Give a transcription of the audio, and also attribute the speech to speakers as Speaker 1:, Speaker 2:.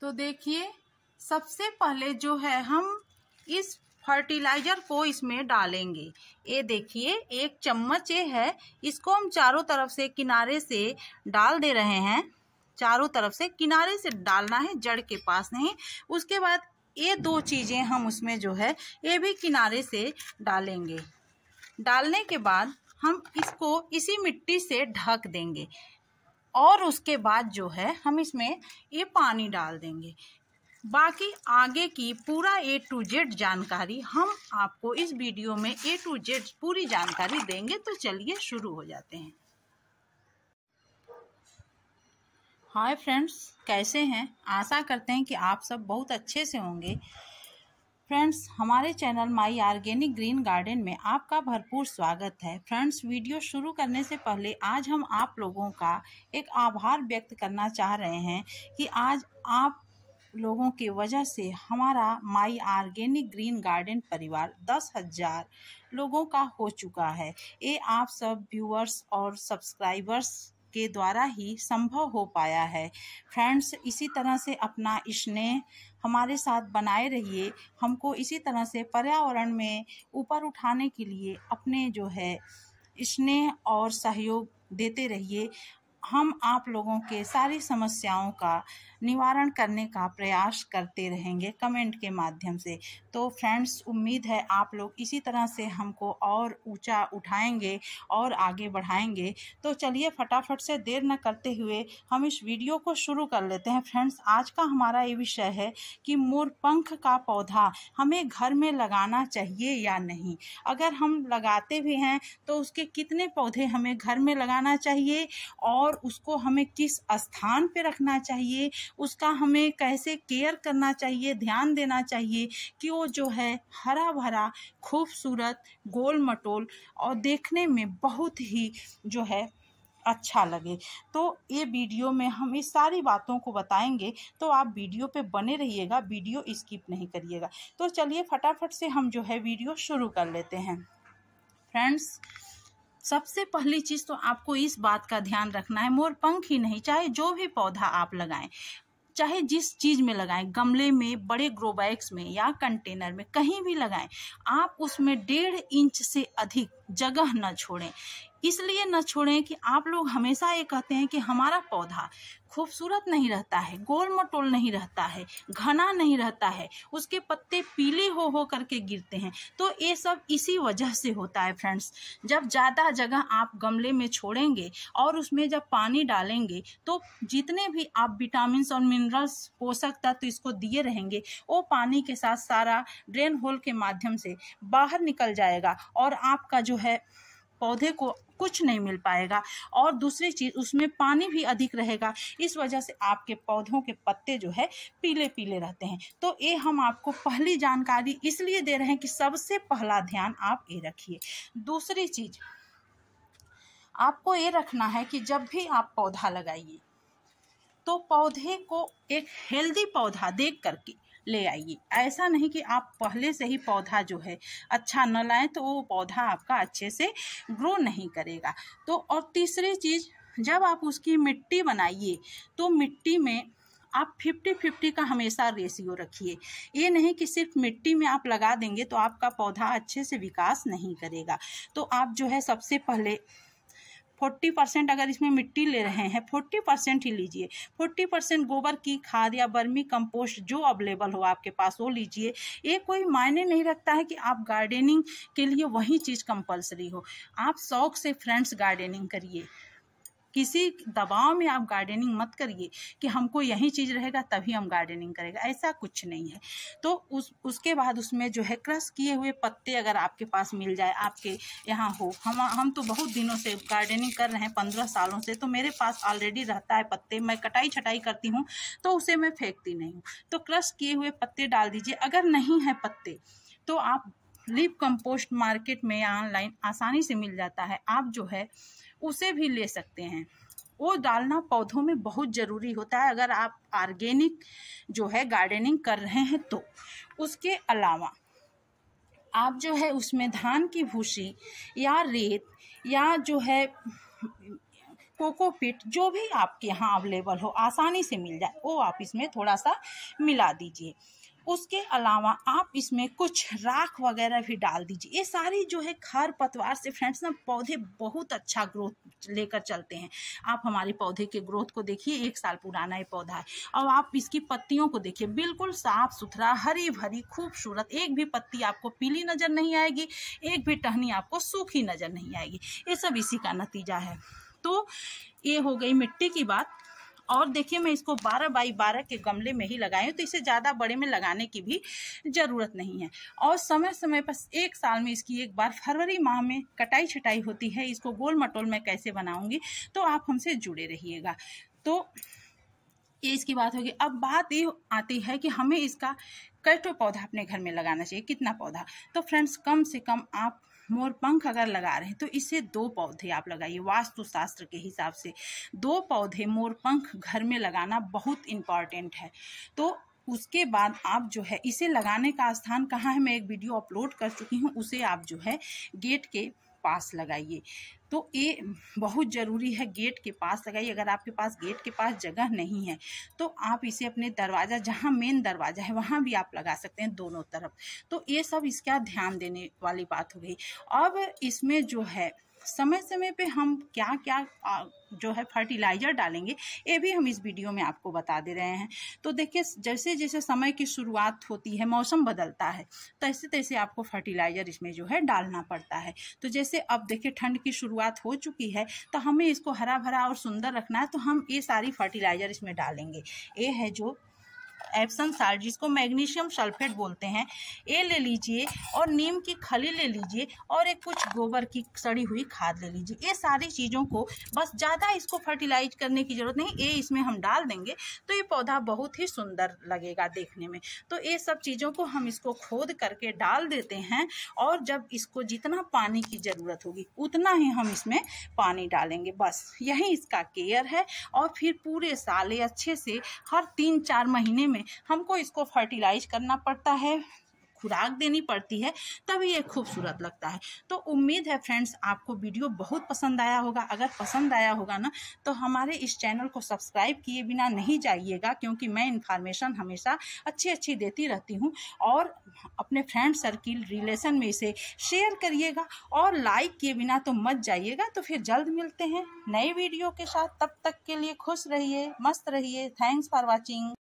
Speaker 1: तो देखिए सबसे पहले जो है हम इस फर्टिलाइजर को इसमें डालेंगे ये देखिए एक चम्मच ये है इसको हम चारों तरफ से किनारे से डाल दे रहे हैं चारों तरफ से किनारे से डालना है जड़ के पास नहीं उसके बाद ये दो चीज़ें हम उसमें जो है ये भी किनारे से डालेंगे डालने के बाद हम इसको इसी मिट्टी से ढक देंगे और उसके बाद जो है हम इसमें ये पानी डाल देंगे बाकी आगे की पूरा ए टू जेड जानकारी हम आपको इस वीडियो में ए टू जेड पूरी जानकारी देंगे तो चलिए शुरू हो जाते हैं हाय फ्रेंड्स कैसे हैं आशा करते हैं कि आप सब बहुत अच्छे से होंगे फ्रेंड्स हमारे channel my organic green garden में आपका भरपूर स्वागत है फ्रेंड्स वीडियो शुरू करने से पहले आज हम आप लोगों का एक आभार व्यक्त करना चाह रहे हैं कि आज आप लोगों की वजह से हमारा माई आर्गेनिक ग्रीन गार्डन परिवार दस हज़ार लोगों का हो चुका है ये आप सब व्यूअर्स और सब्सक्राइबर्स के द्वारा ही संभव हो पाया है फ्रेंड्स इसी तरह से अपना स्नेह हमारे साथ बनाए रहिए हमको इसी तरह से पर्यावरण में ऊपर उठाने के लिए अपने जो है स्नेह और सहयोग देते रहिए हम आप लोगों के सारी समस्याओं का निवारण करने का प्रयास करते रहेंगे कमेंट के माध्यम से तो फ्रेंड्स उम्मीद है आप लोग इसी तरह से हमको और ऊंचा उठाएंगे और आगे बढ़ाएंगे तो चलिए फटाफट से देर न करते हुए हम इस वीडियो को शुरू कर लेते हैं फ्रेंड्स आज का हमारा ये विषय है कि मोरपंख का पौधा हमें घर में लगाना चाहिए या नहीं अगर हम लगाते भी हैं तो उसके कितने पौधे हमें घर में लगाना चाहिए और उसको हमें किस स्थान पे रखना चाहिए उसका हमें कैसे केयर करना चाहिए ध्यान देना चाहिए कि वो जो है हरा भरा खूबसूरत गोल मटोल और देखने में बहुत ही जो है अच्छा लगे तो ये वीडियो में हम इस सारी बातों को बताएंगे तो आप वीडियो पे बने रहिएगा वीडियो स्किप नहीं करिएगा तो चलिए फटाफट से हम जो है वीडियो शुरू कर लेते हैं फ्रेंड्स सबसे पहली चीज़ तो आपको इस बात का ध्यान रखना है मोर पंख ही नहीं चाहे जो भी पौधा आप लगाएं चाहे जिस चीज़ में लगाएं गमले में बड़े ग्रोबैक्स में या कंटेनर में कहीं भी लगाएं आप उसमें डेढ़ इंच से अधिक जगह न छोड़ें इसलिए न छोड़ें कि आप लोग हमेशा ये कहते हैं कि हमारा पौधा खूबसूरत नहीं रहता है गोल मटोल नहीं रहता है घना नहीं रहता है उसके पत्ते पीले हो हो करके गिरते हैं तो ये सब इसी वजह से होता है फ्रेंड्स जब ज़्यादा जगह आप गमले में छोड़ेंगे और उसमें जब पानी डालेंगे तो जितने भी आप विटामिन और मिनरल्स पोषक तत्व तो इसको दिए रहेंगे वो पानी के साथ सारा ड्रेन होल के माध्यम से बाहर निकल जाएगा और आपका जो है पौधे को कुछ नहीं मिल पाएगा और दूसरी चीज़ उसमें पानी भी अधिक रहेगा इस वजह से आपके पौधों के पत्ते जो है पीले पीले रहते हैं तो ये हम आपको पहली जानकारी इसलिए दे रहे हैं कि सबसे पहला ध्यान आप ये रखिए दूसरी चीज़ आपको ये रखना है कि जब भी आप पौधा लगाइए तो पौधे को एक हेल्दी पौधा देख करके ले आइए ऐसा नहीं कि आप पहले से ही पौधा जो है अच्छा न लाएं तो वो पौधा आपका अच्छे से ग्रो नहीं करेगा तो और तीसरी चीज़ जब आप उसकी मिट्टी बनाइए तो मिट्टी में आप फिफ्टी फिफ्टी का हमेशा रेशियो रखिए ये नहीं कि सिर्फ मिट्टी में आप लगा देंगे तो आपका पौधा अच्छे से विकास नहीं करेगा तो आप जो है सबसे पहले फोर्टी परसेंट अगर इसमें मिट्टी ले रहे हैं फोर्टी परसेंट ही लीजिए फोर्टी परसेंट गोबर की खाद या बर्मी कंपोस्ट जो अवेलेबल हो आपके पास वो लीजिए ये कोई मायने नहीं रखता है कि आप गार्डनिंग के लिए वही चीज़ कंपलसरी हो आप शौक से फ्रेंड्स गार्डनिंग करिए किसी दबाव में आप गार्डनिंग मत करिए कि हमको यही चीज़ रहेगा तभी हम गार्डनिंग करेगा ऐसा कुछ नहीं है तो उस उसके बाद उसमें जो है क्रश किए हुए पत्ते अगर आपके पास मिल जाए आपके यहाँ हो हम हम तो बहुत दिनों से गार्डनिंग कर रहे हैं पंद्रह सालों से तो मेरे पास ऑलरेडी रहता है पत्ते मैं कटाई छटाई करती हूँ तो उसे मैं फेंकती नहीं हूँ तो क्रश किए हुए पत्ते डाल दीजिए अगर नहीं है पत्ते तो आप लिप कंपोस्ट मार्केट में ऑनलाइन आसानी से मिल जाता है आप जो है उसे भी ले सकते हैं वो डालना पौधों में बहुत ज़रूरी होता है अगर आप ऑर्गेनिक जो है गार्डनिंग कर रहे हैं तो उसके अलावा आप जो है उसमें धान की भूसी या रेत या जो है कोकोपीट जो भी आपके यहाँ अवेलेबल हो आसानी से मिल जाए वो आप इसमें थोड़ा सा मिला दीजिए उसके अलावा आप इसमें कुछ राख वगैरह भी डाल दीजिए ये सारी जो है खर पतवार से फ्रेंड्स ना पौधे बहुत अच्छा ग्रोथ लेकर चलते हैं आप हमारे पौधे के ग्रोथ को देखिए एक साल पुराना ये पौधा है और आप इसकी पत्तियों को देखिए बिल्कुल साफ सुथरा हरी भरी खूबसूरत एक भी पत्ती आपको पीली नज़र नहीं आएगी एक भी टहनी आपको सूखी नज़र नहीं आएगी ये सब इसी का नतीजा है तो ये हो गई मिट्टी की बात और देखिए मैं इसको 12 बाई 12 के गमले में ही लगाई हूँ तो इसे ज़्यादा बड़े में लगाने की भी ज़रूरत नहीं है और समय समय पर एक साल में इसकी एक बार फरवरी माह में कटाई छटाई होती है इसको गोल मटोल में कैसे बनाऊँगी तो आप हमसे जुड़े रहिएगा तो ये इसकी बात होगी अब बात ये आती है कि हमें इसका कैटो पौधा अपने घर में लगाना चाहिए कितना पौधा तो फ्रेंड्स कम से कम आप मोर पंख अगर लगा रहे हैं तो इसे दो पौधे आप लगाइए वास्तुशास्त्र के हिसाब से दो पौधे मोर पंख घर में लगाना बहुत इम्पॉर्टेंट है तो उसके बाद आप जो है इसे लगाने का स्थान कहाँ है मैं एक वीडियो अपलोड कर चुकी हूँ उसे आप जो है गेट के पास लगाइए तो ये बहुत ज़रूरी है गेट के पास लगाइए अगर आपके पास गेट के पास जगह नहीं है तो आप इसे अपने दरवाज़ा जहाँ मेन दरवाज़ा है वहाँ भी आप लगा सकते हैं दोनों तरफ तो ये सब इसका ध्यान देने वाली बात हो गई अब इसमें जो है समय समय पे हम क्या क्या जो है फर्टिलाइज़र डालेंगे ये भी हम इस वीडियो में आपको बता दे रहे हैं तो देखिए जैसे जैसे समय की शुरुआत होती है मौसम बदलता है तैसे तैसे आपको फर्टिलाइज़र इसमें जो है डालना पड़ता है तो जैसे अब देखिए ठंड की शुरुआत हो चुकी है तो हमें इसको हरा भरा और सुंदर रखना है तो हम ये सारी फर्टिलाइज़र इसमें डालेंगे ये है जो एप्सन साल्ट जिसको मैग्नीशियम सल्फेट बोलते हैं ये ले लीजिए और नीम की खली ले लीजिए और एक कुछ गोबर की सड़ी हुई खाद ले लीजिए ये सारी चीज़ों को बस ज़्यादा इसको फर्टिलाइज करने की ज़रूरत नहीं ये इसमें हम डाल देंगे तो ये पौधा बहुत ही सुंदर लगेगा देखने में तो ये सब चीज़ों को हम इसको खोद करके डाल देते हैं और जब इसको जितना पानी की ज़रूरत होगी उतना ही हम इसमें पानी डालेंगे बस यही इसका केयर है और फिर पूरे साल अच्छे से हर तीन चार महीने में में हमको इसको फर्टिलाइज करना पड़ता है खुराक देनी पड़ती है तभी ये खूबसूरत लगता है तो उम्मीद है फ्रेंड्स आपको वीडियो बहुत पसंद आया होगा अगर पसंद आया होगा ना तो हमारे इस चैनल को सब्सक्राइब किए बिना नहीं जाइएगा क्योंकि मैं इन्फॉर्मेशन हमेशा अच्छी अच्छी देती रहती हूँ और अपने फ्रेंड सर्किल रिलेशन में इसे शेयर करिएगा और लाइक किए बिना तो मत जाइएगा तो फिर जल्द मिलते हैं नए वीडियो के साथ तब तक के लिए खुश रहिए मस्त रहिए थैंक्स फॉर वॉचिंग